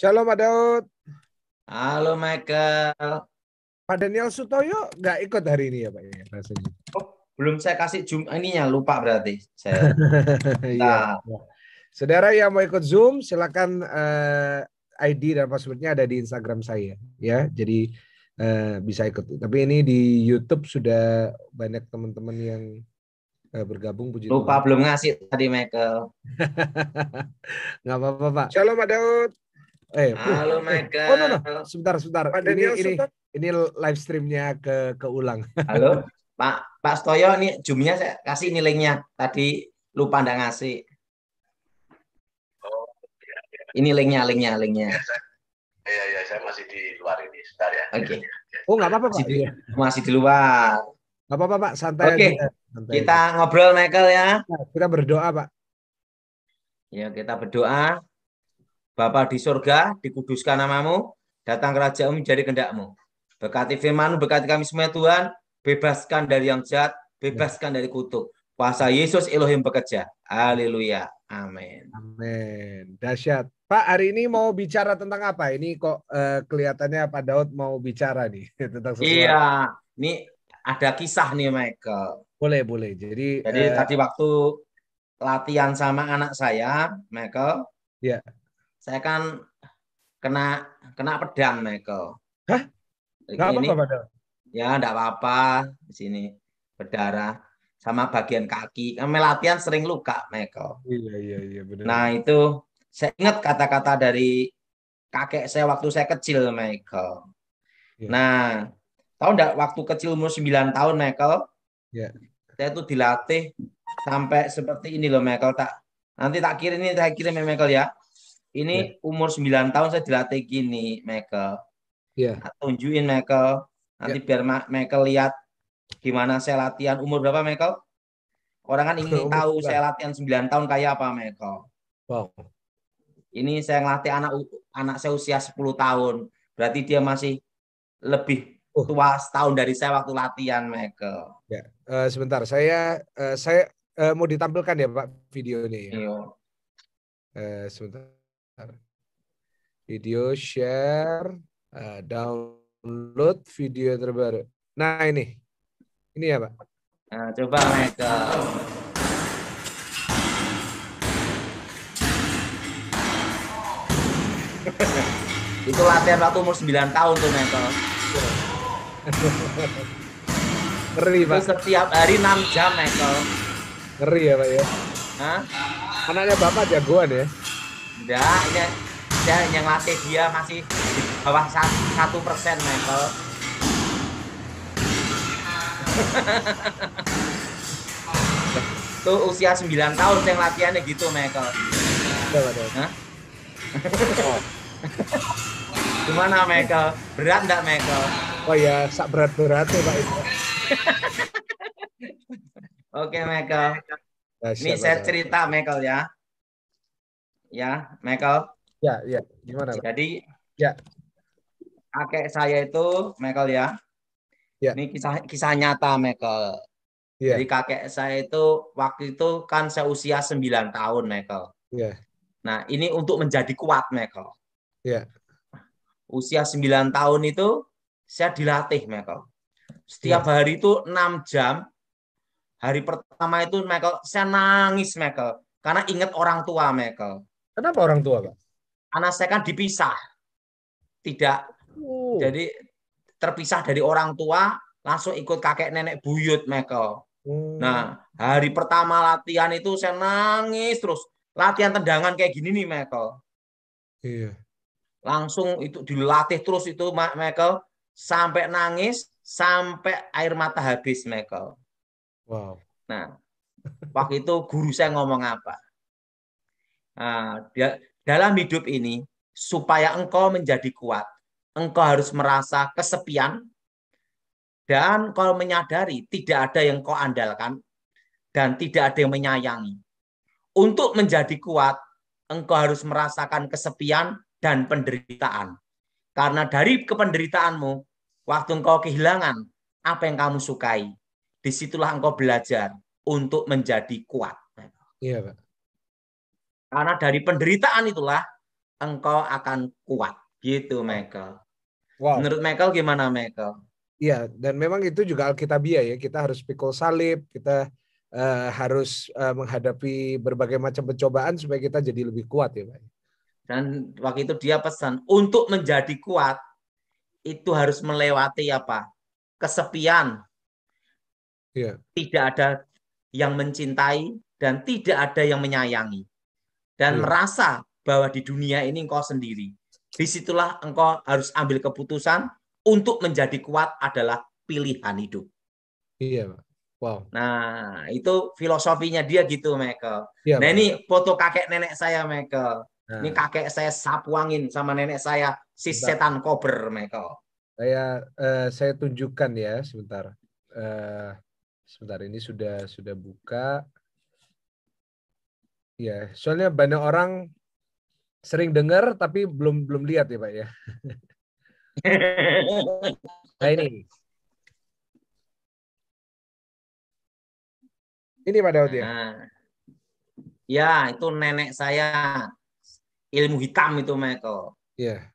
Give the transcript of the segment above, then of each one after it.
Shalom Pak Daud. Halo Michael. Pak Daniel Sutoyo nggak ikut hari ini ya Pak ya rasanya. Oh, belum saya kasih Zoom ah, ininya lupa berarti saya. nah. Iya. Saudara yang mau ikut Zoom silakan uh, eh, ID dan passwordnya ada di Instagram saya ya. Jadi uh, bisa ikut. Tapi ini di YouTube sudah banyak teman-teman yang eh, bergabung puji Lupa Tuhan. belum ngasih tadi Michael. Nggak apa-apa Pak. Shalom Pak Daud. Eh, halo Michael. Eh, oh, no, no. Sebentar, sebentar. pak ini ini, sebentar. ini live streamnya ke keulang. Halo, Pak Pak Stoyo, ini jumnya saya kasih ini linknya. Tadi lupa nggak ngasih. Oh, Ini linknya, linknya, linknya. Ya, iya, ya, saya masih di luar ini sebentar ya. Oke. Okay. Iya, oh, nggak apa-apa Pak. Masih di, masih di luar. Nggak apa-apa Pak, santai Oke. aja. Santai kita aja. ngobrol Michael ya. Nah, kita berdoa Pak. Ya, kita berdoa. Bapa di surga, dikuduskan namamu, datang kerajaanmu menjadi kendakmu. Berkati firmanmu, berkati kami semua ya Tuhan, bebaskan dari yang jahat, bebaskan dari kutuk. Kuasa Yesus Elohim bekerja. Haleluya. Amin. Amin. Dahsyat. Pak, hari ini mau bicara tentang apa? Ini kok eh, kelihatannya Pak Daud mau bicara nih tentang sesuatu. Iya, ini ada kisah nih Michael. Boleh, boleh. Jadi Jadi eh, tadi waktu latihan sama anak saya, Michael. Iya saya kan kena kena pedang Michael. Hah? Nggak apa-apa Ya, enggak apa-apa di sini berdarah sama bagian kaki. Kami latihan sering luka Michael. Iya, iya, iya benar. Nah, itu saya ingat kata-kata dari kakek saya waktu saya kecil Michael. Iya. Nah, tahu enggak waktu kecil umur 9 tahun Michael? Ya. Saya tuh dilatih sampai seperti ini loh Michael tak nanti tak kirim ini tak kirim ya Michael ya ini yeah. umur 9 tahun saya dilatih gini, Michael. Iya. Yeah. Tunjukin Michael. Nanti yeah. biar Michael lihat gimana saya latihan. Umur berapa Michael? Orang kan ingin umur tahu saya latihan 9 tahun kayak apa Michael. Wow. Ini saya ngelatih anak anak saya usia 10 tahun. Berarti dia masih lebih oh. tua setahun dari saya waktu latihan Michael. Ya, uh, sebentar saya uh, saya uh, mau ditampilkan ya Pak video ya. Uh, sebentar. Video share, uh, download video terbaru. Nah ini, ini ya Pak. Nah, coba mereka. Itu latihan waktu umur 9 tahun tuh Michael. Ngeri, Pak. setiap hari 6 jam, Michael. Ngeri ya, Pak ya. Hah? Anaknya Bapak jagoan ya enggak ini saya yang latih dia masih di bawah satu persen Michael tuh usia 9 tahun yang latihannya gitu Michael oh. gimana Michael berat enggak Michael oh iya, ya sak berat beratnya Pak itu oke Michael nah, ini saya cerita Michael ya ya, Michael. Ya, ya. Gimana? Jadi, ya. Kakek saya itu, Michael ya. Ya. Ini kisah kisah nyata, Michael. Ya. Jadi kakek saya itu waktu itu kan saya usia 9 tahun, Michael. Ya. Nah, ini untuk menjadi kuat, Michael. Ya. Usia 9 tahun itu saya dilatih, Michael. Setiap ya. hari itu 6 jam. Hari pertama itu Michael, saya nangis, Michael. Karena ingat orang tua, Michael. Kenapa orang tua, Pak? Anak saya kan dipisah. Tidak. Uh. Jadi terpisah dari orang tua, langsung ikut kakek nenek buyut, Michael. Uh. Nah, hari pertama latihan itu saya nangis terus. Latihan tendangan kayak gini nih, Michael. Iya. Langsung itu dilatih terus itu, Michael. Sampai nangis, sampai air mata habis, Michael. Wow. Nah, waktu itu guru saya ngomong apa? Nah, dalam hidup ini, supaya engkau menjadi kuat, engkau harus merasa kesepian, dan kalau menyadari tidak ada yang kau andalkan, dan tidak ada yang menyayangi. Untuk menjadi kuat, engkau harus merasakan kesepian dan penderitaan. Karena dari kependeritaanmu, waktu engkau kehilangan apa yang kamu sukai, disitulah engkau belajar untuk menjadi kuat. Iya, Pak. Karena dari penderitaan itulah engkau akan kuat. Gitu, Michael. Wow. Menurut Michael gimana, Michael? Iya, dan memang itu juga Alkitabiah ya. Kita harus pikul salib, kita uh, harus uh, menghadapi berbagai macam pencobaan supaya kita jadi lebih kuat ya, Pak. Dan waktu itu dia pesan, untuk menjadi kuat itu harus melewati apa? Kesepian. Iya. Tidak ada yang mencintai dan tidak ada yang menyayangi dan hmm. merasa bahwa di dunia ini engkau sendiri. Disitulah engkau harus ambil keputusan untuk menjadi kuat adalah pilihan hidup. Iya, Wow. Nah, itu filosofinya dia gitu, Michael. Iya, nah, ini foto kakek nenek saya, Michael. Nah. Ini kakek saya sapuangin sama nenek saya, si Bentar. setan kober, Michael. Saya uh, saya tunjukkan ya sebentar. Uh, sebentar ini sudah sudah buka. Iya, soalnya banyak orang sering dengar tapi belum belum lihat ya, Pak ya. nah ini. Ini Pak Daud ya. Nah, ya, itu nenek saya ilmu hitam itu Michael. Iya.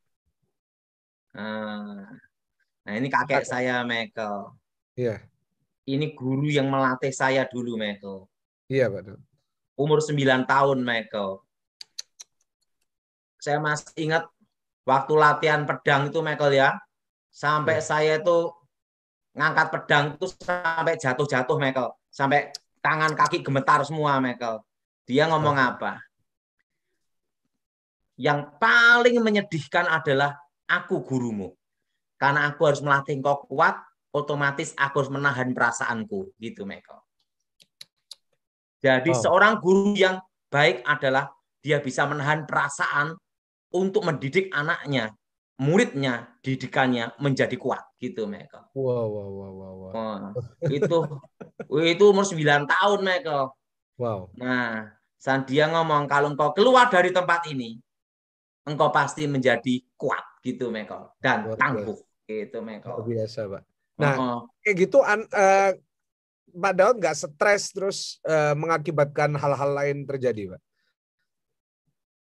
Nah, nah ini kakek saya Michael. Iya. Ini guru yang melatih saya dulu Michael. Iya, Pak Daud umur 9 tahun Michael. Saya masih ingat waktu latihan pedang itu Michael ya. Sampai ya. saya itu ngangkat pedang itu sampai jatuh-jatuh Michael. Sampai tangan kaki gemetar semua Michael. Dia ngomong ya. apa? Yang paling menyedihkan adalah aku gurumu. Karena aku harus melatih kau kuat, otomatis aku harus menahan perasaanku. Gitu Michael. Jadi oh. seorang guru yang baik adalah dia bisa menahan perasaan untuk mendidik anaknya, muridnya, didikannya menjadi kuat gitu, Michael. Wow, wow, wow, wow. wow. Oh, itu itu umur 9 tahun, Michael. Wow. Nah, saat dia ngomong kalau engkau keluar dari tempat ini, engkau pasti menjadi kuat gitu, Michael, dan tangguh gitu, Michael. Luar biasa, Pak. Nah, oh. kayak gitu an uh, Pak Daud nggak stres terus uh, mengakibatkan hal-hal lain terjadi, Pak?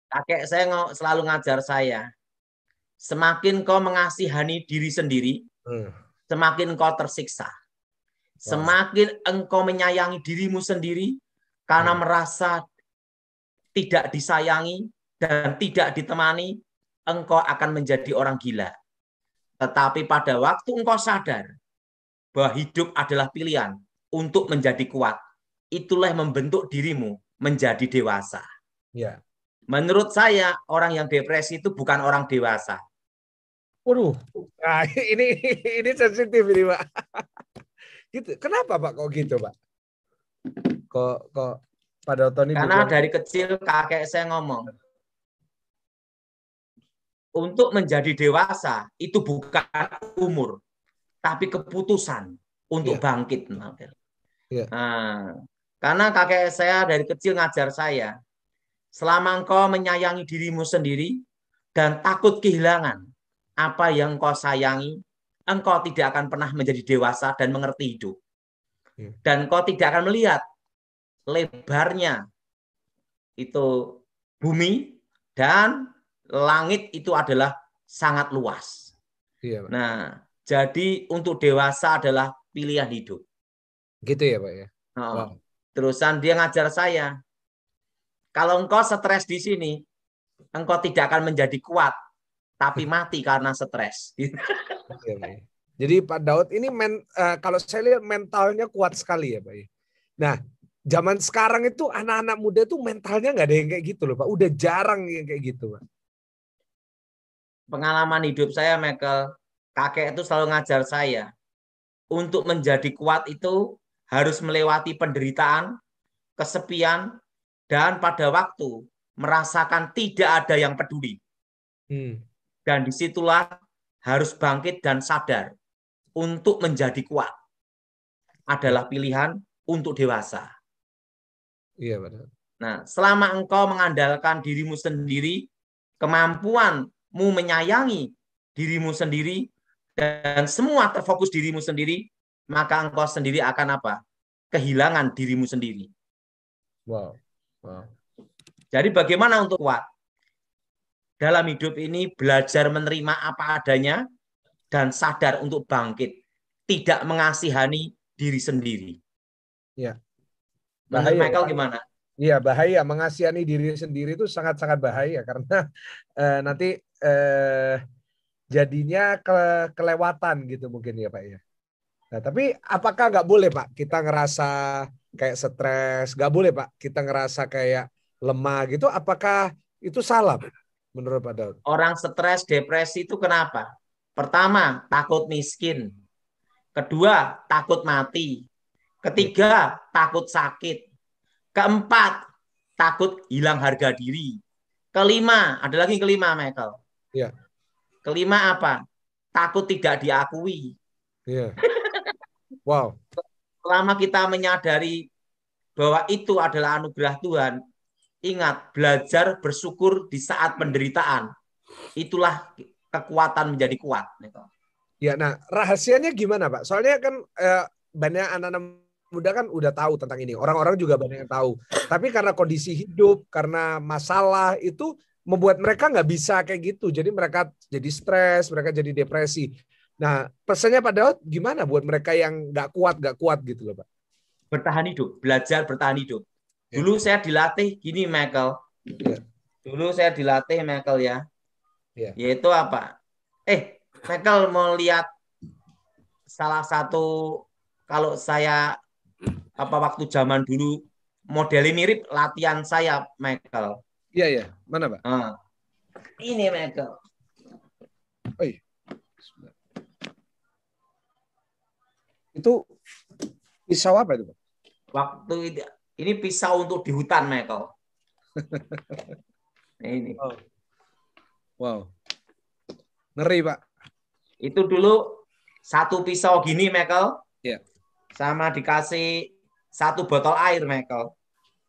Kakek saya selalu ngajar saya, semakin kau mengasihani diri sendiri, hmm. semakin kau tersiksa. Wow. Semakin engkau menyayangi dirimu sendiri karena hmm. merasa tidak disayangi dan tidak ditemani, engkau akan menjadi orang gila. Tetapi pada waktu engkau sadar bahwa hidup adalah pilihan, untuk menjadi kuat. Itulah yang membentuk dirimu menjadi dewasa. Ya. Menurut saya orang yang depresi itu bukan orang dewasa. Waduh, nah, ini ini sensitif ini pak. Gitu. Kenapa pak kok gitu pak? Kok kok pada Tony? Karena bukan... dari kecil kakek saya ngomong untuk menjadi dewasa itu bukan umur, tapi keputusan untuk ya. bangkit. Yeah. Nah, karena kakek saya dari kecil ngajar saya, selama engkau menyayangi dirimu sendiri dan takut kehilangan apa yang engkau sayangi, engkau tidak akan pernah menjadi dewasa dan mengerti hidup. Iya. Dan engkau tidak akan melihat lebarnya itu bumi dan langit itu adalah sangat luas. Iya, nah, jadi untuk dewasa adalah pilihan hidup. Gitu ya Pak ya? Oh. Wow. Terusan dia ngajar saya. Kalau engkau stres di sini, engkau tidak akan menjadi kuat, tapi mati karena stres. Gitu. Ya. Jadi Pak Daud ini men, uh, kalau saya lihat mentalnya kuat sekali ya Pak. ya Nah, zaman sekarang itu anak-anak muda tuh mentalnya nggak ada yang kayak gitu loh Pak. Udah jarang yang kayak gitu Pak. Pengalaman hidup saya Michael, kakek itu selalu ngajar saya. Untuk menjadi kuat itu harus melewati penderitaan, kesepian, dan pada waktu merasakan tidak ada yang peduli. Hmm. Dan disitulah harus bangkit dan sadar untuk menjadi kuat adalah pilihan untuk dewasa. Iya benar. Nah, selama engkau mengandalkan dirimu sendiri, kemampuanmu menyayangi dirimu sendiri dan semua terfokus dirimu sendiri, maka engkau sendiri akan apa? Kehilangan dirimu sendiri. Wow. wow. Jadi bagaimana untuk kuat? Dalam hidup ini belajar menerima apa adanya dan sadar untuk bangkit, tidak mengasihani diri sendiri. Ya. Bahaya. Menurut ya? Michael gimana? Iya bahaya mengasihani diri sendiri itu sangat-sangat bahaya karena eh, nanti eh, jadinya ke, kelewatan gitu mungkin ya Pak ya. Nah, tapi apakah nggak boleh Pak kita ngerasa kayak stres? Nggak boleh Pak kita ngerasa kayak lemah gitu? Apakah itu salah menurut Pak Daud? Orang stres, depresi itu kenapa? Pertama, takut miskin. Kedua, takut mati. Ketiga, takut sakit. Keempat, takut hilang harga diri. Kelima, ada lagi kelima Michael. Iya. Kelima apa? Takut tidak diakui. Iya. Wow. Selama kita menyadari bahwa itu adalah anugerah Tuhan, ingat belajar bersyukur di saat penderitaan. Itulah kekuatan menjadi kuat. Gitu. Ya, nah rahasianya gimana, Pak? Soalnya kan eh, banyak anak-anak muda kan udah tahu tentang ini. Orang-orang juga banyak yang tahu. Tapi karena kondisi hidup, karena masalah itu membuat mereka nggak bisa kayak gitu. Jadi mereka jadi stres, mereka jadi depresi. Nah, pesannya Pak Daud gimana buat mereka yang nggak kuat, nggak kuat gitu loh Pak? Bertahan hidup, belajar bertahan hidup. Ya. Dulu saya dilatih gini Michael. Ya. Dulu saya dilatih Michael ya. ya. Yaitu apa? Eh, Michael mau lihat salah satu kalau saya apa waktu zaman dulu modelnya mirip latihan saya Michael. Iya ya, mana Pak? Nah, ini Michael. Oi. Itu pisau apa itu? Waktu itu ini pisau untuk di hutan, Michael. Nah, ini. Wow. wow. Ngeri, Pak. Itu dulu satu pisau gini, Michael. Iya. Yeah. Sama dikasih satu botol air, Michael.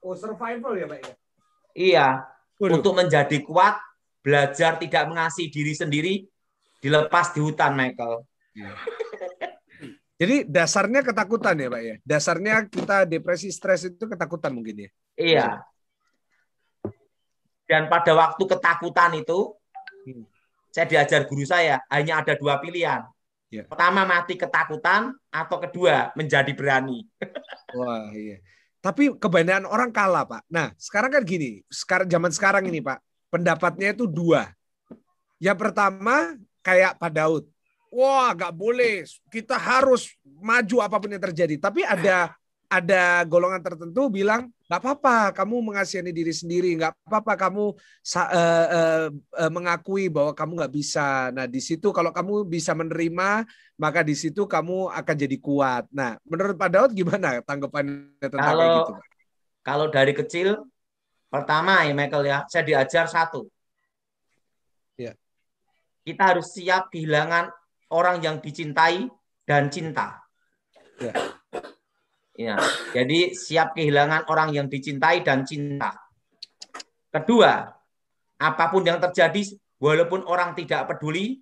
Oh, survival ya, Pak? Ya? Iya. Waduh. Untuk menjadi kuat, belajar tidak mengasihi diri sendiri, dilepas di hutan, Michael. Yeah. Jadi dasarnya ketakutan ya, Pak ya. Dasarnya kita depresi stres itu ketakutan mungkin ya. Iya. Dan pada waktu ketakutan itu, hmm. saya diajar guru saya hanya ada dua pilihan. Ya. Pertama mati ketakutan atau kedua menjadi berani. Wah iya. Tapi kebanyakan orang kalah pak. Nah sekarang kan gini, sekarang zaman sekarang ini pak, pendapatnya itu dua. Yang pertama kayak Pak Daud, wah nggak boleh, kita harus maju apapun yang terjadi. Tapi ada ada golongan tertentu bilang nggak apa-apa kamu mengasihani diri sendiri nggak apa-apa kamu uh, uh, uh, mengakui bahwa kamu nggak bisa nah di situ kalau kamu bisa menerima maka di situ kamu akan jadi kuat nah menurut Pak Daud gimana tanggapan tentang kalau, gitu kalau dari kecil pertama ya Michael ya saya diajar satu ya. kita harus siap kehilangan orang yang dicintai dan cinta. Ya. ya. Jadi siap kehilangan orang yang dicintai dan cinta. Kedua, apapun yang terjadi, walaupun orang tidak peduli,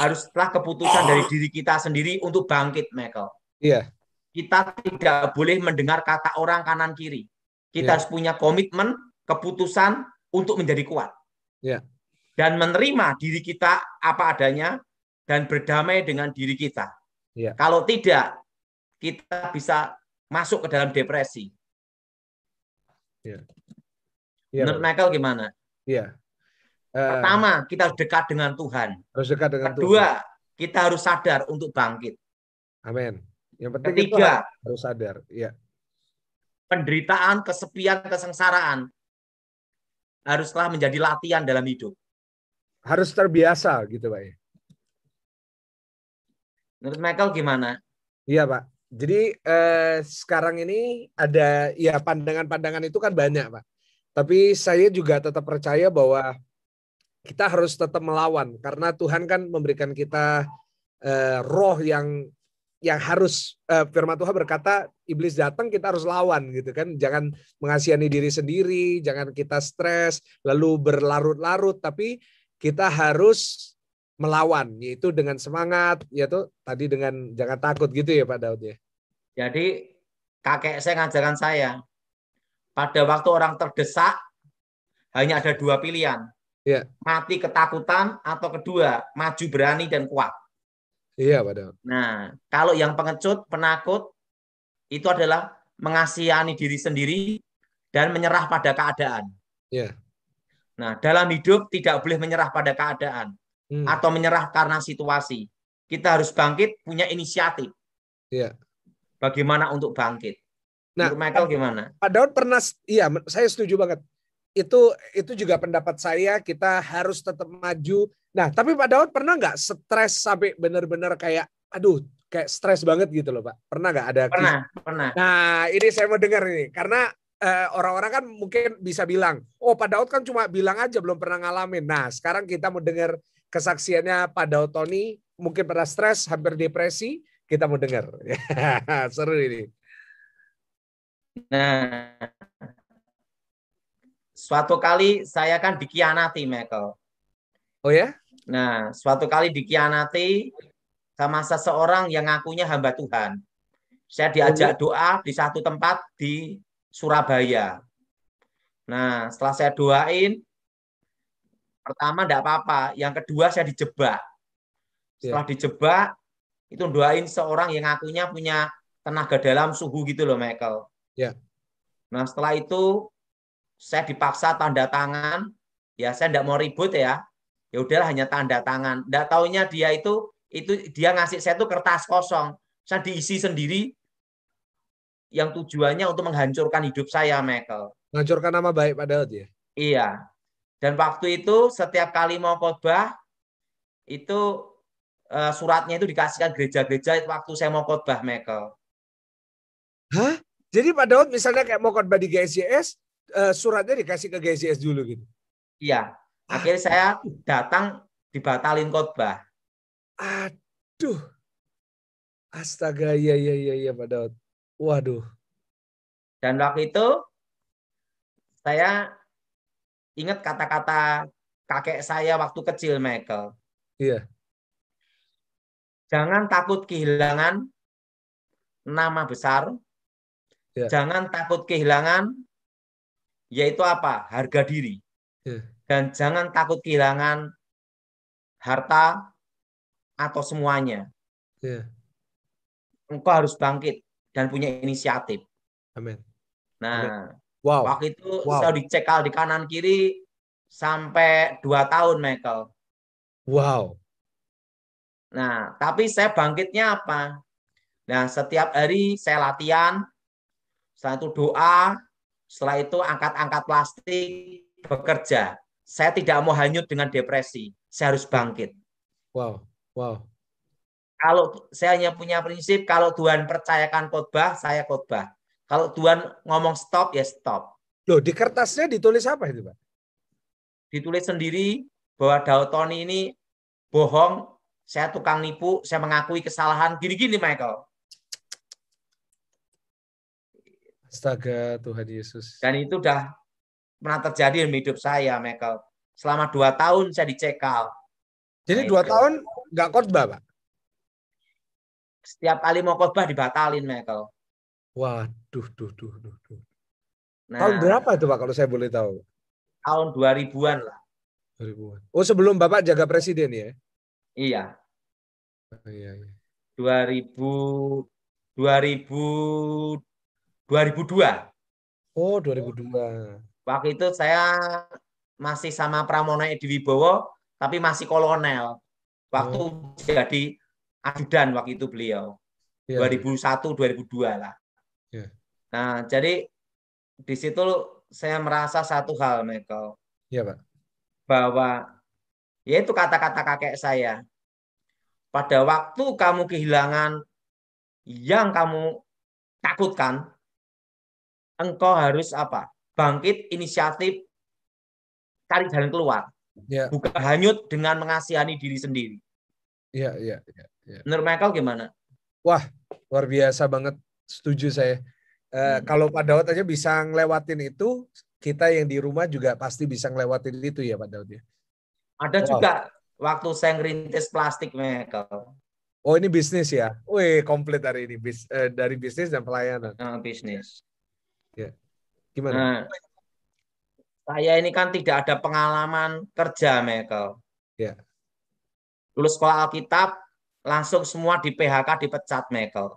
haruslah keputusan dari diri kita sendiri untuk bangkit, Michael. Iya. Kita tidak boleh mendengar kata orang kanan kiri. Kita ya. harus punya komitmen, keputusan untuk menjadi kuat. Ya. Dan menerima diri kita apa adanya, dan berdamai dengan diri kita. Ya. Kalau tidak, kita bisa masuk ke dalam depresi. Ya. Ya, Menurut Michael gimana? Ya, Uh, Pertama, kita harus dekat dengan Tuhan. Harus dekat dengan Kedua, Tuhan. kita harus sadar untuk bangkit. Amin. Yang penting Ketiga, itu harus sadar. Ya. Penderitaan, kesepian, kesengsaraan haruslah menjadi latihan dalam hidup. Harus terbiasa gitu, Pak. Ya. Menurut Michael gimana? Iya Pak. Jadi eh, sekarang ini ada ya pandangan-pandangan itu kan banyak Pak. Tapi saya juga tetap percaya bahwa kita harus tetap melawan karena Tuhan kan memberikan kita eh, roh yang yang harus eh, firman Tuhan berkata iblis datang kita harus lawan gitu kan jangan mengasihani diri sendiri jangan kita stres lalu berlarut-larut tapi kita harus melawan yaitu dengan semangat yaitu tadi dengan jangan takut gitu ya Pak Daud ya. Jadi kakek saya ngajarkan saya pada waktu orang terdesak hanya ada dua pilihan. Ya. Mati ketakutan atau kedua maju berani dan kuat. Iya Pak Daud. Nah, kalau yang pengecut, penakut itu adalah mengasihani diri sendiri dan menyerah pada keadaan. Iya. Nah, dalam hidup tidak boleh menyerah pada keadaan hmm. atau menyerah karena situasi. Kita harus bangkit, punya inisiatif. Iya. Bagaimana untuk bangkit? Nah, Menurut Michael gimana? Pak Daud pernah, iya, saya setuju banget. Itu itu juga pendapat saya. Kita harus tetap maju. Nah, tapi Pak Daud pernah nggak stres sampai benar-benar kayak, aduh, kayak stres banget gitu loh, Pak. Pernah nggak ada? Pernah, kisah? pernah. Nah, ini saya mau dengar ini karena eh, orang-orang kan mungkin bisa bilang, oh Pak Daud kan cuma bilang aja belum pernah ngalamin. Nah sekarang kita mau dengar kesaksiannya Pak Tony mungkin pernah stres, hampir depresi, kita mau dengar. Seru ini. Nah, suatu kali saya kan dikianati, Michael. Oh ya? Nah, suatu kali dikianati sama seseorang yang ngakunya hamba Tuhan. Saya oh ya? diajak doa di satu tempat di Surabaya. Nah, setelah saya doain, Pertama enggak apa-apa, yang kedua saya dijebak. Setelah iya. dijebak, itu doain seorang yang akunya punya tenaga dalam suhu gitu loh Michael. Ya. Nah setelah itu saya dipaksa tanda tangan, ya saya enggak mau ribut ya. Ya udahlah hanya tanda tangan. Enggak taunya dia itu itu dia ngasih saya tuh kertas kosong. Saya diisi sendiri yang tujuannya untuk menghancurkan hidup saya, Michael. Menghancurkan nama baik padahal dia. Iya. Dan waktu itu setiap kali mau khotbah itu eh, suratnya itu dikasihkan gereja-gereja waktu saya mau khotbah, Michael. Hah? Jadi pak Daud misalnya kayak mau khotbah di GSJS, eh, suratnya dikasih ke GSJS dulu gitu. Iya. Ah. Akhirnya ah. saya datang dibatalin khotbah. Aduh. Astaga, iya iya iya iya Pak Daud. Waduh. Dan waktu itu saya Ingat kata-kata kakek saya waktu kecil, Michael. Iya. Jangan takut kehilangan nama besar. Iya. Jangan takut kehilangan, yaitu apa? Harga diri. Iya. Dan jangan takut kehilangan harta atau semuanya. Yeah. Engkau harus bangkit dan punya inisiatif. Amin. Nah, Amen. Wow. Waktu itu wow. saya dicekal di kanan kiri sampai dua tahun, Michael. Wow. Nah, tapi saya bangkitnya apa? Nah, setiap hari saya latihan, setelah itu doa, setelah itu angkat-angkat plastik, bekerja. Saya tidak mau hanyut dengan depresi. Saya harus bangkit. Wow, wow. Kalau saya hanya punya prinsip, kalau Tuhan percayakan khotbah, saya khotbah. Kalau Tuhan ngomong stop, ya stop. Loh, di kertasnya ditulis apa itu, Pak? Ditulis sendiri bahwa Daud Tony ini bohong, saya tukang nipu, saya mengakui kesalahan, gini-gini, Michael. Astaga, Tuhan Yesus. Dan itu udah pernah terjadi di hidup saya, Michael. Selama dua tahun saya dicekal. Jadi dua tahun nggak khotbah, Pak? Setiap kali mau khotbah dibatalin, Michael. Waduh, duh, duh, duh, duh. Nah, tahun berapa itu Pak kalau saya boleh tahu? Tahun 2000-an lah. 2000-an. Oh, sebelum Bapak jaga presiden ya? Iya. Oh, iya, iya. 2000 2000 2002. Oh, 2002. Waktu itu saya masih sama Pramono Edi Wibowo, tapi masih kolonel. Waktu oh. jadi ajudan waktu itu beliau. Ya. 2001 2002 lah. Nah, jadi di situ saya merasa satu hal, Michael. Iya, Pak. Bahwa yaitu kata-kata kakek saya. Pada waktu kamu kehilangan yang kamu takutkan, engkau harus apa? Bangkit, inisiatif, cari jalan keluar. Ya. Bukan hanyut dengan mengasihani diri sendiri. Iya, iya, iya. Ya. Menurut Michael gimana? Wah, luar biasa banget. Setuju saya. Uh, hmm. Kalau Pak Daud aja bisa ngelewatin itu, kita yang di rumah juga pasti bisa ngelewatin itu ya Pak Daud ya. Ada wow. juga waktu saya ngerintis plastik Michael. Oh ini bisnis ya? Wih komplit hari ini bis, uh, dari bisnis dan pelayanan. Uh, bisnis. Ya. Gimana? Nah, saya ini kan tidak ada pengalaman kerja Michael. Ya. Lulus sekolah Alkitab langsung semua di PHK dipecat Michael.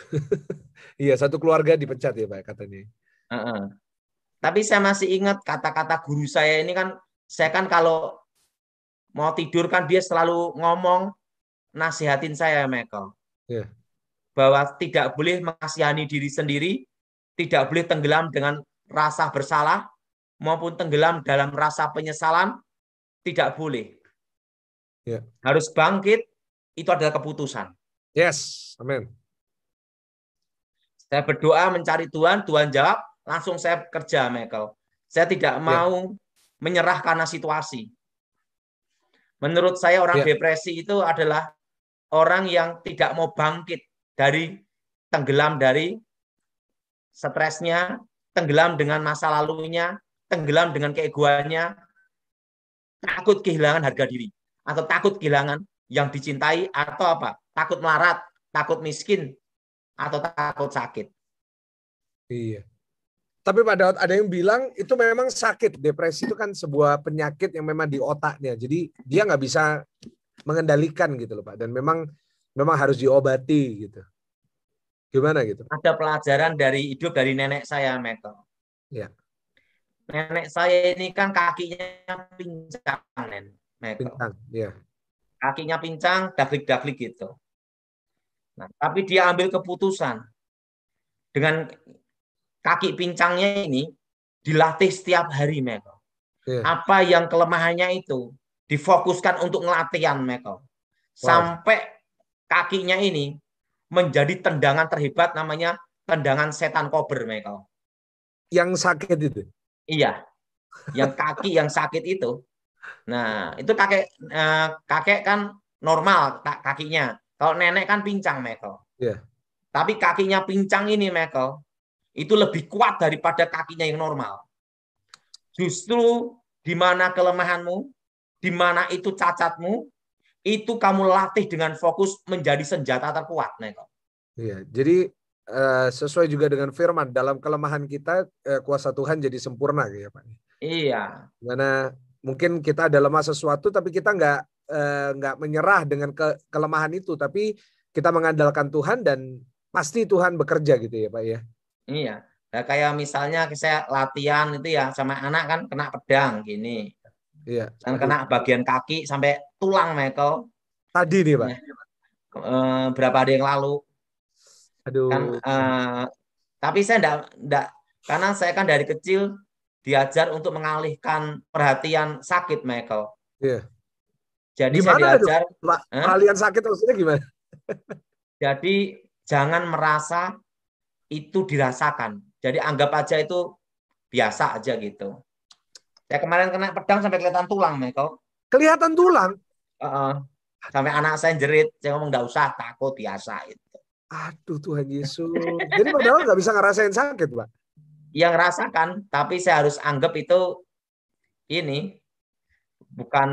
Iya, satu keluarga dipecat ya Pak katanya. Uh -uh. Tapi saya masih ingat kata-kata guru saya ini kan, saya kan kalau mau tidur kan dia selalu ngomong, nasihatin saya Michael. Yeah. Bahwa tidak boleh mengasihani diri sendiri, tidak boleh tenggelam dengan rasa bersalah, maupun tenggelam dalam rasa penyesalan, tidak boleh. Yeah. Harus bangkit, itu adalah keputusan. Yes, amin. Saya berdoa mencari Tuhan, Tuhan jawab, langsung saya kerja, Michael. Saya tidak ya. mau menyerah karena situasi. Menurut saya orang yeah. depresi itu adalah orang yang tidak mau bangkit dari tenggelam dari stresnya, tenggelam dengan masa lalunya, tenggelam dengan keegoannya, takut kehilangan harga diri, atau takut kehilangan yang dicintai, atau apa? Takut melarat, takut miskin, atau takut sakit. Iya. Tapi Pak ada yang bilang itu memang sakit. Depresi itu kan sebuah penyakit yang memang di otaknya. Jadi dia nggak bisa mengendalikan gitu loh Pak. Dan memang memang harus diobati gitu. Gimana gitu? Ada pelajaran dari hidup dari nenek saya, Michael. Ya. Nenek saya ini kan kakinya pincang, Michael. Pincang, ya. Kakinya pincang, daglik-daglik gitu. Nah, tapi dia ambil keputusan dengan kaki pincangnya ini dilatih setiap hari, Michael. Yeah. Apa yang kelemahannya itu difokuskan untuk latihan, Michael. Wow. Sampai kakinya ini menjadi tendangan terhebat namanya tendangan setan kober, Michael. Yang sakit itu. Iya. Yang kaki yang sakit itu. Nah, itu kakek eh, kakek kan normal kakinya. Kalau nenek kan pincang, Michael. Yeah. Tapi kakinya pincang ini, Michael, itu lebih kuat daripada kakinya yang normal. Justru di mana kelemahanmu, di mana itu cacatmu, itu kamu latih dengan fokus menjadi senjata terkuat, Michael. Iya, jadi eh, sesuai juga dengan firman dalam kelemahan kita eh, kuasa Tuhan jadi sempurna gitu ya Pak. Iya. Karena mungkin kita ada lemah sesuatu tapi kita nggak Eh, nggak uh, menyerah dengan ke, kelemahan itu, tapi kita mengandalkan Tuhan dan pasti Tuhan bekerja gitu ya Pak ya. Iya. Nah, kayak misalnya saya latihan itu ya sama anak kan kena pedang gini. Iya. Dan kena bagian kaki sampai tulang Michael. Tadi nih Pak. E, berapa hari yang lalu. Aduh. Kan, e, tapi saya enggak, enggak karena saya kan dari kecil diajar untuk mengalihkan perhatian sakit Michael. Iya. Jadi gimana saya diajar eh? sakit maksudnya gimana? Jadi jangan merasa itu dirasakan. Jadi anggap aja itu biasa aja gitu. Ya kemarin kena pedang sampai kelihatan tulang, Michael. Kelihatan tulang? Uh -uh. Sampai anak saya jerit, saya ngomong nggak usah, takut biasa itu. Aduh Tuhan Yesus. Jadi padahal nggak bisa ngerasain sakit, Pak. Yang rasakan, tapi saya harus anggap itu ini bukan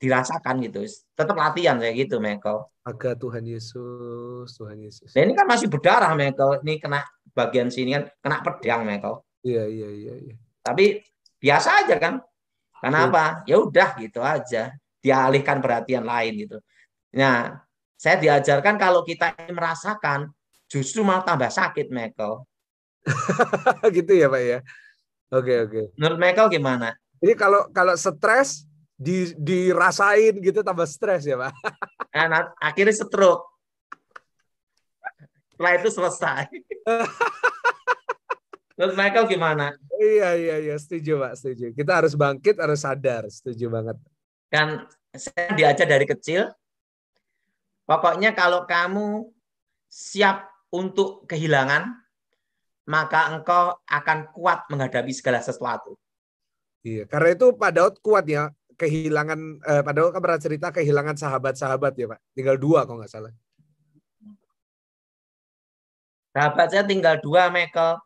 dirasakan gitu. Tetap latihan kayak gitu, Michael. Agar Tuhan Yesus, Tuhan Yesus. Nah, ini kan masih berdarah, Michael. Ini kena bagian sini kan kena pedang, Michael. Iya, iya, iya, iya. Tapi biasa aja kan. Kenapa? Iya. Ya udah gitu aja. Dialihkan perhatian lain gitu. Nah, saya diajarkan kalau kita merasakan justru malah tambah sakit, Michael. gitu ya, Pak ya. Oke, okay, oke. Okay. Menurut Michael gimana? Jadi kalau kalau stres di, dirasain gitu tambah stres ya pak Enak. Nah, akhirnya stroke setelah itu selesai Terus Michael gimana? Iya iya iya setuju pak setuju. Kita harus bangkit harus sadar setuju banget. Kan saya diajar dari kecil. Pokoknya kalau kamu siap untuk kehilangan, maka engkau akan kuat menghadapi segala sesuatu. Iya, karena itu Pak Daud kuat ya kehilangan eh, padahal kan pernah cerita kehilangan sahabat-sahabat ya Pak. Tinggal dua kok nggak salah. Sahabat saya tinggal dua, Michael.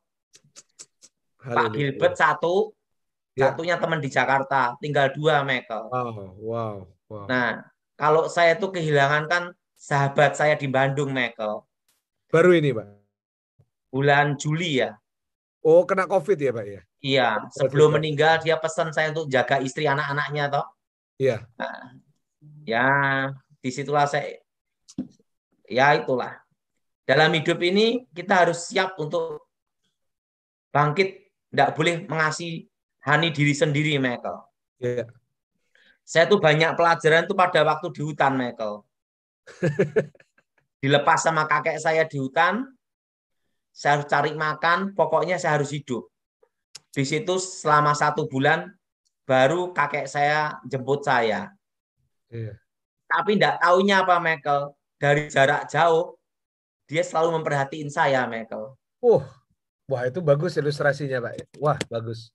Haleluya. Pak Gilbert satu, ya. satunya teman di Jakarta. Tinggal dua, Michael. Wow, wow, wow. Nah, kalau saya itu kehilangan kan sahabat saya di Bandung, Michael. Baru ini, Pak? Bulan Juli ya. Oh, kena COVID ya, Pak ya? Iya, sebelum ya. meninggal dia pesan saya untuk jaga istri anak-anaknya toh. Iya. Nah, ya, disitulah saya ya itulah. Dalam hidup ini kita harus siap untuk bangkit, tidak boleh mengasihi hani diri sendiri, Michael. Iya. Saya tuh banyak pelajaran tuh pada waktu di hutan, Michael. Dilepas sama kakek saya di hutan, saya harus cari makan, pokoknya saya harus hidup. Di situ selama satu bulan baru kakek saya jemput saya. Yeah. Tapi tidak taunya apa Michael dari jarak jauh dia selalu memperhatiin saya Michael. Uh, wah itu bagus ilustrasinya pak. Wah bagus.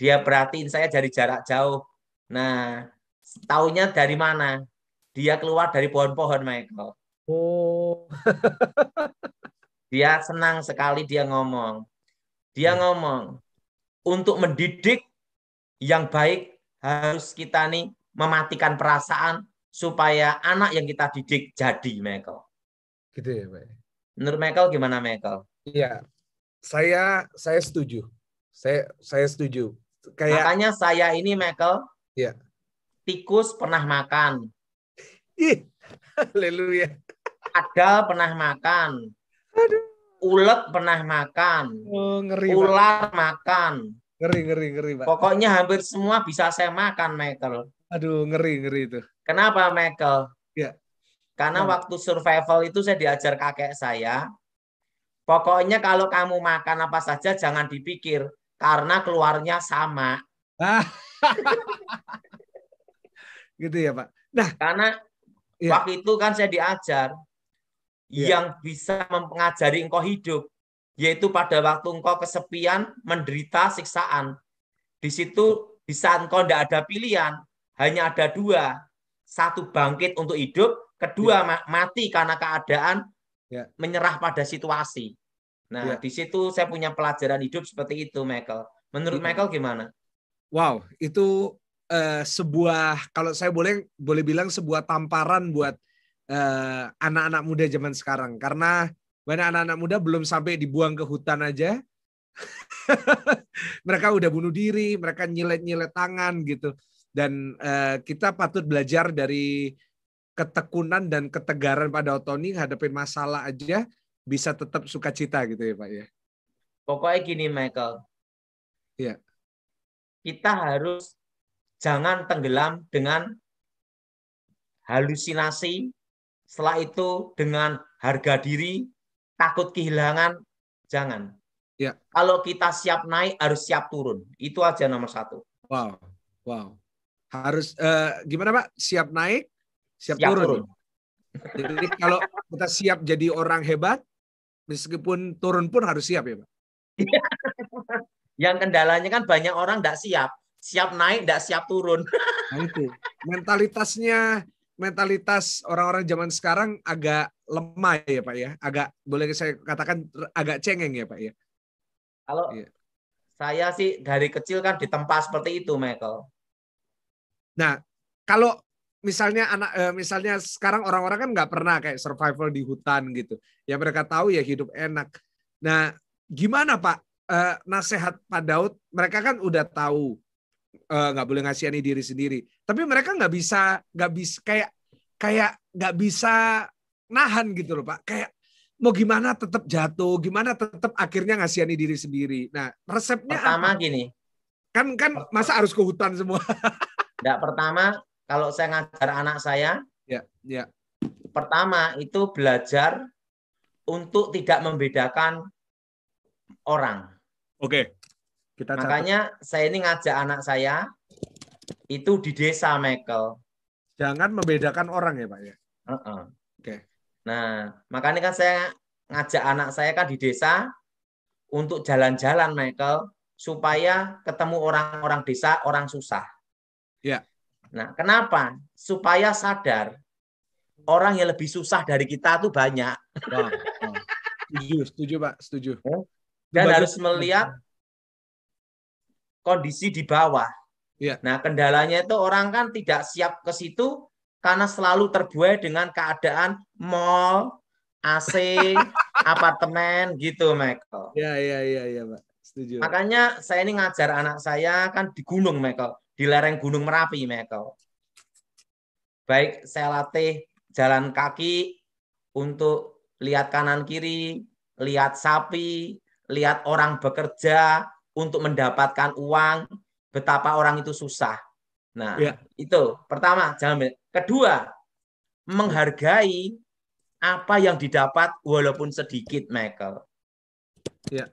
dia perhatiin saya dari jarak jauh. Nah, taunya dari mana? Dia keluar dari pohon-pohon Michael. Oh, dia senang sekali dia ngomong. Dia hmm. ngomong, untuk mendidik yang baik harus kita nih mematikan perasaan supaya anak yang kita didik jadi Michael. Gitu ya, Pak. Menurut Michael gimana Michael? Iya. Saya saya setuju. Saya saya setuju. Kayak Makanya saya ini Michael. Iya. Tikus pernah makan. Haleluya. Ada pernah makan. Aduh. Ulet pernah makan. Oh, ngeri. Ular Pak. makan. Ngeri, ngeri, ngeri, Pak. Pokoknya hampir semua bisa saya makan, Michael. Aduh, ngeri, ngeri itu. Kenapa, Michael? Ya. Karena hmm. waktu survival itu saya diajar kakek saya. Pokoknya kalau kamu makan apa saja jangan dipikir karena keluarnya sama. Ah. gitu ya, Pak. Nah, karena ya. waktu itu kan saya diajar yeah. yang bisa mempengajari engkau hidup, yaitu pada waktu engkau kesepian, menderita siksaan. Di situ di saat engkau tidak ada pilihan, hanya ada dua. Satu bangkit untuk hidup, kedua yeah. mati karena keadaan yeah. menyerah pada situasi. Nah, yeah. di situ saya punya pelajaran hidup seperti itu, Michael. Menurut yeah. Michael gimana? Wow, itu uh, sebuah kalau saya boleh boleh bilang sebuah tamparan buat Eh, anak-anak uh, muda zaman sekarang karena banyak anak-anak muda belum sampai dibuang ke hutan aja mereka udah bunuh diri mereka nyilet-nyilet tangan gitu dan uh, kita patut belajar dari ketekunan dan ketegaran pada Otoni hadapin masalah aja bisa tetap sukacita gitu ya Pak ya. Pokoknya gini Michael. ya Kita harus jangan tenggelam dengan halusinasi setelah itu dengan harga diri, takut kehilangan, jangan. Ya. Kalau kita siap naik harus siap turun. Itu aja nomor satu. Wow, wow. Harus uh, gimana Pak? Siap naik, siap, siap turun. turun. Jadi kalau kita siap jadi orang hebat, meskipun turun pun harus siap ya Pak. Yang kendalanya kan banyak orang tidak siap. Siap naik, tidak siap turun. Nah, itu. Mentalitasnya mentalitas orang-orang zaman sekarang agak lemah ya Pak ya, agak boleh saya katakan agak cengeng ya Pak ya. Kalau ya. saya sih dari kecil kan ditempa seperti itu Michael. Nah kalau misalnya anak eh, misalnya sekarang orang-orang kan nggak pernah kayak survival di hutan gitu, ya mereka tahu ya hidup enak. Nah gimana Pak eh, nasihat Pak Daud? Mereka kan udah tahu Eh, nggak uh, boleh ngasihani diri sendiri tapi mereka nggak bisa nggak bisa kayak kayak nggak bisa nahan gitu loh pak kayak mau gimana tetap jatuh gimana tetap akhirnya ngasihani diri sendiri nah resepnya pertama apa? gini kan kan masa harus ke hutan semua tidak pertama kalau saya ngajar anak saya ya ya pertama itu belajar untuk tidak membedakan orang oke okay. Kita Makanya catat. saya ini ngajak anak saya itu di desa Michael. Jangan membedakan orang ya Pak ya. Uh -uh. Oke. Okay. Nah, makanya kan saya ngajak anak saya kan di desa untuk jalan-jalan Michael supaya ketemu orang-orang desa, orang susah. Ya. Yeah. Nah, kenapa? Supaya sadar orang yang lebih susah dari kita tuh banyak. oh, oh. Setuju, setuju Pak, setuju. Dan Bagus. harus melihat kondisi di bawah. Ya. Nah, kendalanya itu orang kan tidak siap ke situ karena selalu terbuai dengan keadaan mall, AC, apartemen gitu, Michael. Iya, iya, iya, iya, Pak. Setuju. Makanya saya ini ngajar anak saya kan di gunung, Michael. Di lereng Gunung Merapi, Michael. Baik saya latih jalan kaki untuk lihat kanan kiri, lihat sapi, lihat orang bekerja, untuk mendapatkan uang, betapa orang itu susah. Nah, ya. itu pertama, jangan kedua, menghargai apa yang didapat walaupun sedikit, Michael. Ya.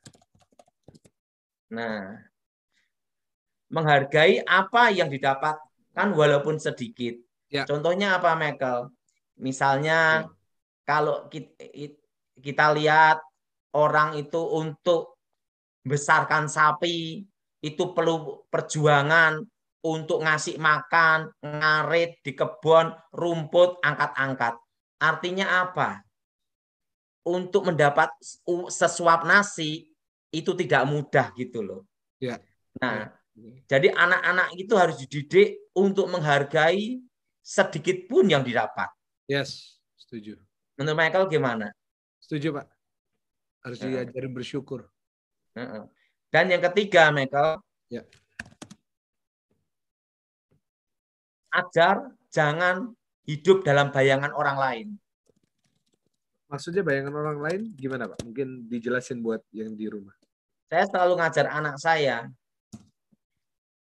Nah, menghargai apa yang didapatkan walaupun sedikit. Ya. Contohnya apa, Michael? Misalnya ya. kalau kita, kita lihat orang itu untuk besarkan sapi, itu perlu perjuangan untuk ngasih makan, ngarit di kebun, rumput, angkat-angkat. Artinya apa? Untuk mendapat sesuap nasi itu tidak mudah gitu loh. Ya. Nah, ya. jadi anak-anak itu harus dididik untuk menghargai sedikit pun yang didapat. Yes, setuju. Menurut Michael gimana? Setuju, Pak. Harus ya. diajari bersyukur. Dan yang ketiga, Michael, ya. ajar jangan hidup dalam bayangan orang lain. Maksudnya bayangan orang lain gimana Pak? Mungkin dijelasin buat yang di rumah. Saya selalu ngajar anak saya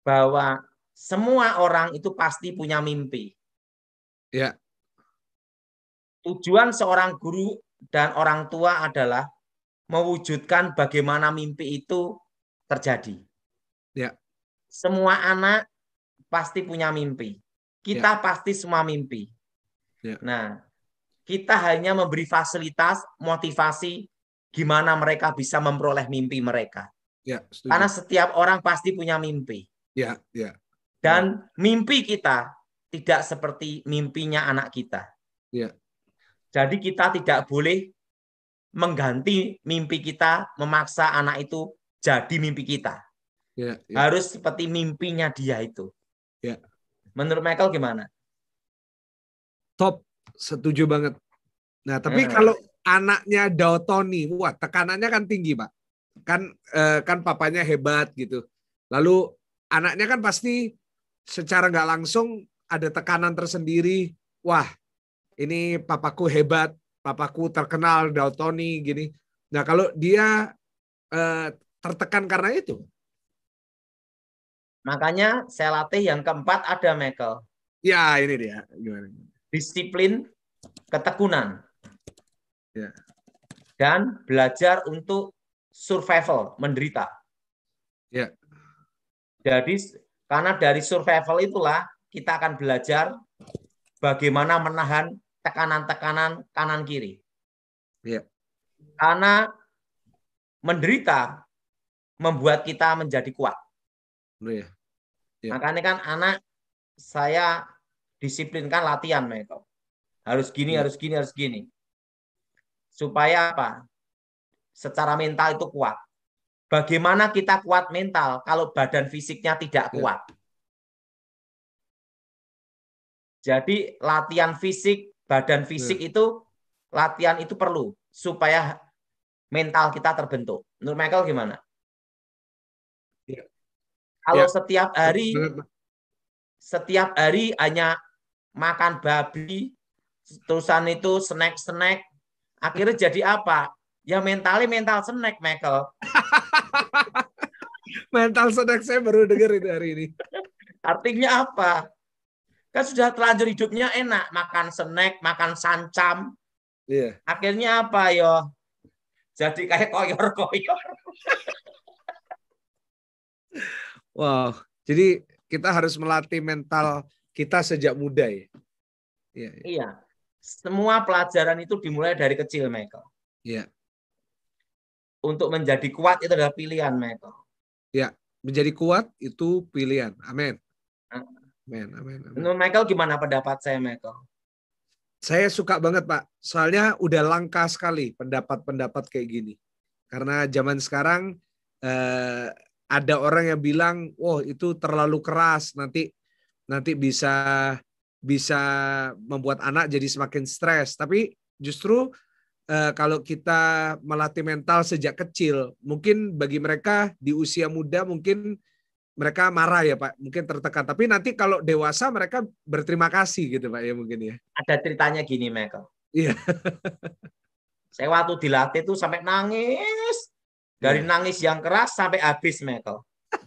bahwa semua orang itu pasti punya mimpi. Ya. Tujuan seorang guru dan orang tua adalah mewujudkan bagaimana mimpi itu terjadi. Ya. Semua anak pasti punya mimpi. Kita ya. pasti semua mimpi. Ya. Nah, kita hanya memberi fasilitas, motivasi gimana mereka bisa memperoleh mimpi mereka. Ya, Karena setiap orang pasti punya mimpi. Ya, ya. Dan mimpi kita tidak seperti mimpinya anak kita. Ya. Jadi kita tidak boleh mengganti mimpi kita, memaksa anak itu jadi mimpi kita. Ya, ya. Harus seperti mimpinya dia itu. Ya. Menurut Michael gimana? Top, setuju banget. Nah, tapi ya. kalau anaknya daotoni wah tekanannya kan tinggi, Pak. Kan eh, kan papanya hebat gitu. Lalu anaknya kan pasti secara nggak langsung ada tekanan tersendiri. Wah, ini papaku hebat, papaku terkenal Daltoni gini. Nah, kalau dia eh, tertekan karena itu. Makanya saya latih yang keempat ada Michael. Ya, ini dia. Gimana? Disiplin, ketekunan. Ya. Dan belajar untuk survival, menderita. Ya. Jadi karena dari survival itulah kita akan belajar bagaimana menahan tekanan-tekanan kanan kiri. Ya. Karena menderita membuat kita menjadi kuat. Ya. Ya. Makanya kan anak saya disiplinkan latihan mereka. Harus gini, ya. harus gini, harus gini. Supaya apa? Secara mental itu kuat. Bagaimana kita kuat mental kalau badan fisiknya tidak iya. kuat? Ya. Jadi latihan fisik badan fisik hmm. itu latihan itu perlu supaya mental kita terbentuk. Menurut Michael gimana? Ya. Kalau ya. setiap hari hmm, hmm, hmm. setiap hari hanya makan babi, terusan itu snack-snack, akhirnya jadi apa? Ya mentalnya mental snack, Michael. mental snack saya baru dengar itu hari ini. Artinya apa? Kan sudah terlanjur hidupnya enak, makan snack, makan sancam. yeah. Akhirnya apa yo? Jadi kayak koyor-koyor. wow. Jadi kita harus melatih mental kita sejak muda ya. Iya, iya. iya. Semua pelajaran itu dimulai dari kecil, Michael. Iya. Untuk menjadi kuat itu adalah pilihan, Michael. Ya, menjadi kuat itu pilihan. Amin. Amin, amin, amin. Menurut Michael gimana pendapat saya Michael? Saya suka banget Pak. Soalnya udah langka sekali pendapat-pendapat kayak gini. Karena zaman sekarang eh, ada orang yang bilang, "Wah, oh, itu terlalu keras, nanti nanti bisa bisa membuat anak jadi semakin stres." Tapi justru eh, kalau kita melatih mental sejak kecil, mungkin bagi mereka di usia muda mungkin mereka marah ya Pak, mungkin tertekan. Tapi nanti kalau dewasa mereka berterima kasih gitu Pak ya mungkin ya. Ada ceritanya gini Michael. Iya. saya waktu dilatih tuh sampai nangis. Dari iya. nangis yang keras sampai habis Michael.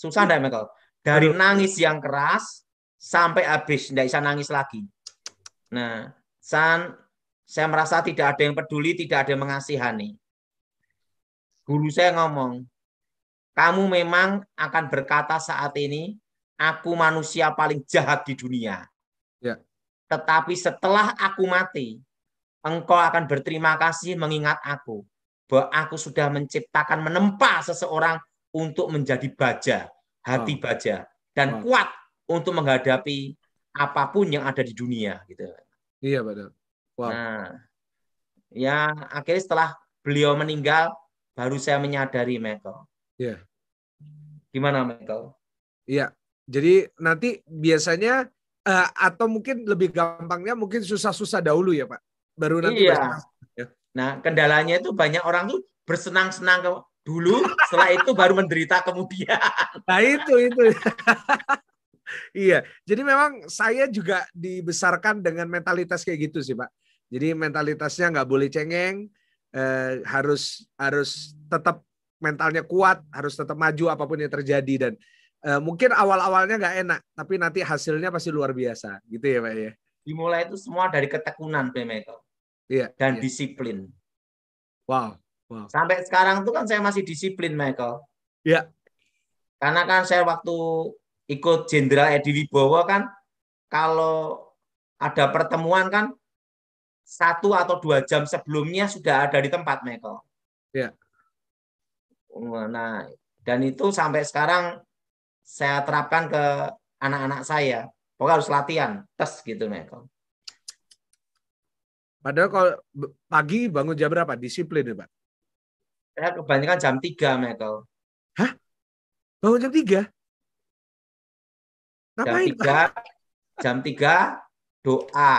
Susah enggak Michael? Dari Aduh. nangis yang keras sampai habis, enggak bisa nangis lagi. Nah, san saya merasa tidak ada yang peduli, tidak ada yang mengasihani. Guru saya ngomong, kamu memang akan berkata saat ini, aku manusia paling jahat di dunia. Ya. Tetapi setelah aku mati, engkau akan berterima kasih mengingat aku bahwa aku sudah menciptakan menempa seseorang untuk menjadi baja, hati wow. baja dan wow. kuat untuk menghadapi apapun yang ada di dunia gitu. Iya, Pak Wow. Nah, ya akhirnya setelah beliau meninggal baru saya menyadari Michael. Yeah. Gimana Michael? Iya, jadi nanti biasanya uh, atau mungkin lebih gampangnya mungkin susah-susah dahulu ya Pak, baru nanti. Iya. Ya. Nah kendalanya itu banyak orang tuh bersenang-senang ke dulu, setelah itu baru menderita kemudian. Nah itu itu. iya, jadi memang saya juga dibesarkan dengan mentalitas kayak gitu sih Pak. Jadi mentalitasnya nggak boleh cengeng, eh, harus harus tetap mentalnya kuat, harus tetap maju apapun yang terjadi dan uh, mungkin awal-awalnya nggak enak, tapi nanti hasilnya pasti luar biasa, gitu ya Pak ya. Dimulai itu semua dari ketekunan playmaker. Iya. Dan iya. disiplin. Wow, wow. Sampai sekarang tuh kan saya masih disiplin, Michael. Iya. Karena kan saya waktu ikut Jenderal Edi Wibowo kan kalau ada pertemuan kan satu atau dua jam sebelumnya sudah ada di tempat Michael. Iya. Nah, dan itu sampai sekarang saya terapkan ke anak-anak saya. Pokoknya harus latihan, tes gitu, Michael. Padahal kalau pagi bangun jam berapa? Disiplin, ya, Pak? Saya kebanyakan jam 3, Michael. Hah? Bangun jam 3? Ngapain, jam 3, Pak? jam 3 doa.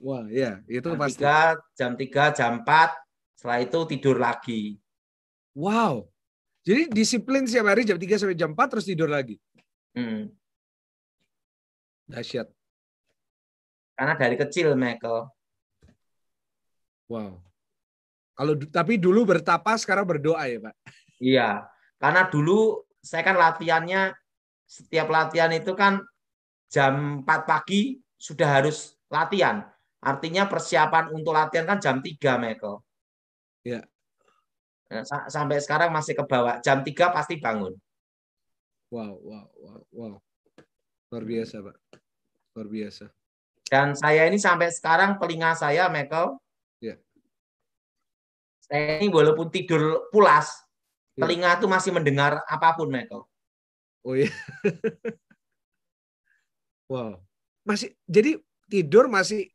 Wah, ya, itu jam pasti. 3, jam 3, jam 4, setelah itu tidur lagi. Wow. Jadi disiplin setiap hari jam 3 sampai jam 4 terus tidur lagi. Hmm. Dahsyat. Karena dari kecil, Michael. Wow. Kalau tapi dulu bertapa, sekarang berdoa ya, Pak. Iya. Karena dulu saya kan latihannya setiap latihan itu kan jam 4 pagi sudah harus latihan. Artinya persiapan untuk latihan kan jam 3, Michael. Iya. Nah, sampai sekarang masih ke bawah. Jam 3 pasti bangun. Wow, wow, wow, wow. Luar biasa, Pak. Luar biasa. Dan saya ini sampai sekarang telinga saya, Michael. ya Saya ini walaupun tidur pulas, ya. telinga itu masih mendengar apapun, Michael. Oh iya. wow. Masih jadi tidur masih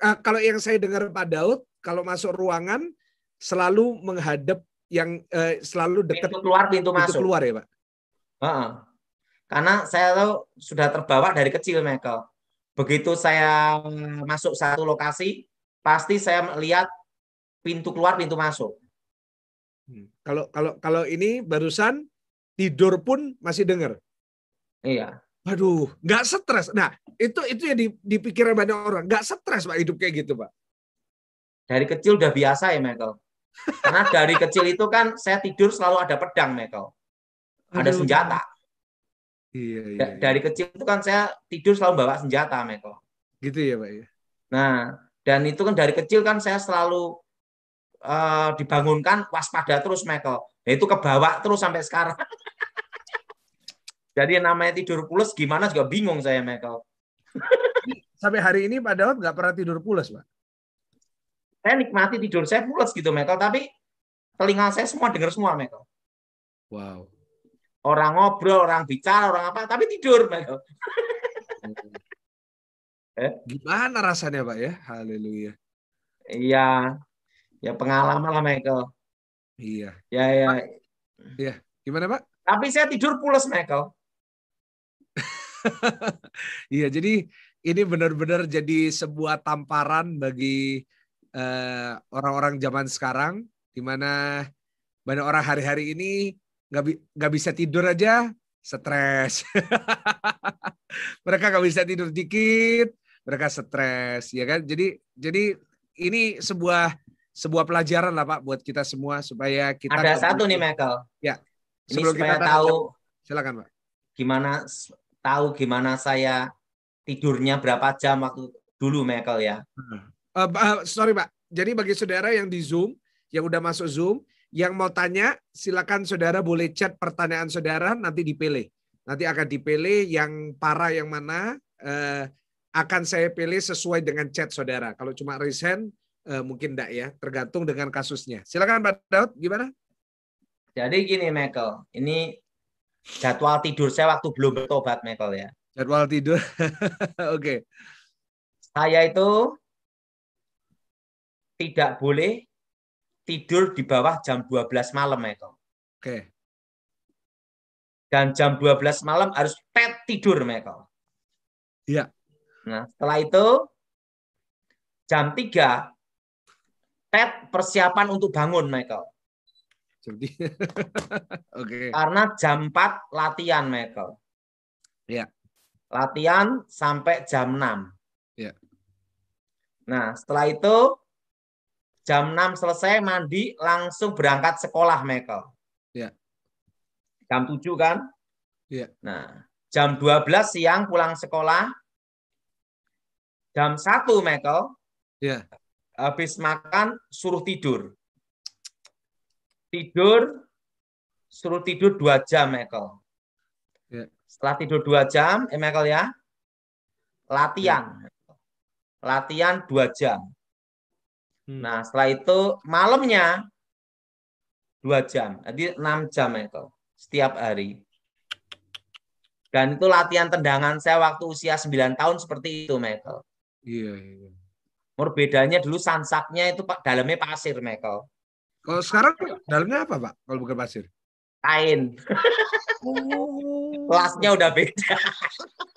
uh, kalau yang saya dengar Pak Daud, kalau masuk ruangan selalu menghadap yang eh, selalu dekat pintu keluar pintu, pintu masuk. keluar ya, Pak. Uh-uh. Karena saya tuh sudah terbawa dari kecil, Michael. Begitu saya masuk satu lokasi, pasti saya melihat pintu keluar, pintu masuk. Hmm. Kalau kalau kalau ini barusan tidur pun masih dengar. Iya. Aduh, nggak stres. Nah, itu itu ya di, di banyak orang. Nggak stres, Pak, hidup kayak gitu, Pak. Dari kecil udah biasa ya, Michael? Karena dari kecil itu kan saya tidur selalu ada pedang, Michael. Ada Aduh. senjata. Iya, iya, iya. Dari kecil itu kan saya tidur selalu bawa senjata, Michael. Gitu ya, Pak. Ya? Nah, dan itu kan dari kecil kan saya selalu uh, dibangunkan waspada terus, Michael. Nah, itu kebawa terus sampai sekarang. Jadi namanya tidur pulas gimana juga bingung saya, Michael. sampai hari ini Pak Daud nggak pernah tidur pulas, Pak? saya nikmati tidur saya pulas gitu Michael tapi telinga saya semua dengar semua Michael wow orang ngobrol orang bicara orang apa tapi tidur Michael eh? gimana rasanya Pak ya haleluya iya ya pengalaman lah Michael iya ya ya iya gimana Pak tapi saya tidur pulas Michael iya jadi ini benar-benar jadi sebuah tamparan bagi orang eh, orang-orang zaman sekarang di mana banyak orang hari-hari ini nggak bi gak bisa tidur aja stres. mereka nggak bisa tidur dikit, mereka stres, ya kan? Jadi jadi ini sebuah sebuah pelajaran lah Pak buat kita semua supaya kita ada satu nih Michael. Ya. Ini sebelum kita tahu silakan Pak. Gimana tahu gimana saya tidurnya berapa jam waktu dulu Michael ya. Hmm. Uh, uh, sorry Pak, jadi bagi saudara yang di Zoom, yang udah masuk Zoom, yang mau tanya, silakan saudara boleh chat pertanyaan saudara, nanti dipilih. Nanti akan dipilih yang parah yang mana, uh, akan saya pilih sesuai dengan chat saudara. Kalau cuma resen, uh, mungkin enggak ya, tergantung dengan kasusnya. Silakan Pak Daud, gimana? Jadi gini Michael, ini jadwal tidur saya waktu belum bertobat Michael ya. Jadwal tidur, oke. okay. Saya itu tidak boleh tidur di bawah jam 12 malam itu. Ya, Oke. Dan jam 12 malam harus pet tidur ya, Michael. Iya. Nah, setelah itu jam 3 pet persiapan untuk bangun ya, Michael. Jadi Oke. Karena jam 4 latihan Michael. Iya. Latihan sampai jam 6. Iya. Nah, setelah itu jam 6 selesai mandi langsung berangkat sekolah Michael. Ya. Jam 7 kan? Iya. Nah, jam 12 siang pulang sekolah. Jam 1 Michael. Iya. Habis makan suruh tidur. Tidur suruh tidur 2 jam Michael. Ya. Setelah tidur 2 jam, eh Michael ya. Latihan. Ya. Latihan 2 jam Hmm. Nah, setelah itu malamnya dua jam, jadi enam jam itu setiap hari. Dan itu latihan tendangan saya waktu usia 9 tahun seperti itu, Michael. Iya, iya. Mur bedanya dulu sansaknya itu pak dalamnya pasir, Michael. Kalau sekarang dalamnya apa, Pak? Kalau bukan pasir? Kain. Oh. Kelasnya udah beda.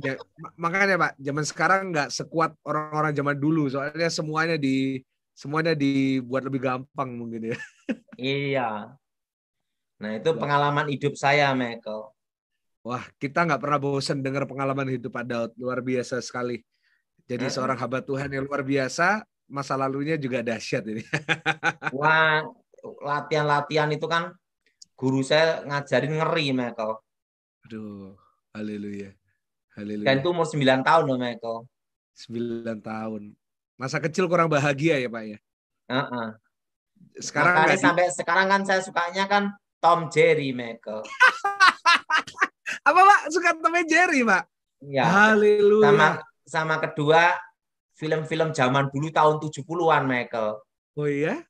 ya, makanya Pak, zaman sekarang nggak sekuat orang-orang zaman dulu. Soalnya semuanya di semuanya dibuat lebih gampang mungkin ya. Iya. Nah itu pengalaman hidup saya, Michael. Wah, kita nggak pernah bosen dengar pengalaman hidup Pak Daud. Luar biasa sekali. Jadi eh. seorang hamba Tuhan yang luar biasa, masa lalunya juga dahsyat ini. Wah, latihan-latihan itu kan guru saya ngajarin ngeri, Michael. Aduh, haleluya. Haleluya. Dan itu umur 9 tahun loh Michael. 9 tahun. Masa kecil kurang bahagia ya Pak ya? Uh -uh. Sekarang Makanya sampai sekarang kan saya sukanya kan Tom Jerry Michael. Apa Pak? Suka Tom Jerry Pak? Ya. Haleluya. Sama, sama kedua film-film zaman dulu tahun 70-an Michael. Oh iya?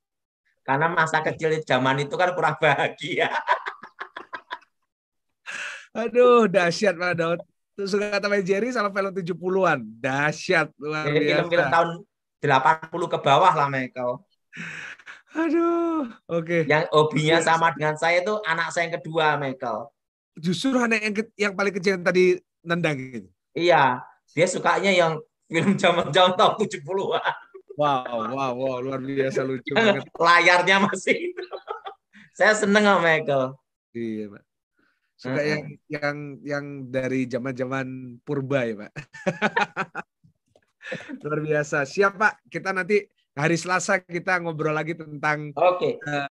Karena masa kecil zaman itu kan kurang bahagia. Aduh, dahsyat Pak Daud suka sama Jerry sama film 70-an. Dahsyat luar Jadi film-film tahun 80 ke bawah lah Michael. Aduh, oke. Okay. Yang hobinya sama dengan saya itu anak saya yang kedua, Michael. Justru anak yang yang paling kecil yang tadi nendang gitu. Iya, dia sukanya yang film zaman-zaman tahun 70-an. Wow, wow, wow, luar biasa lucu Layarnya masih. saya seneng sama Michael. Iya, Pak suka hmm. yang yang yang dari zaman-zaman purba ya pak luar biasa siap pak kita nanti hari Selasa kita ngobrol lagi tentang okay. uh, eh,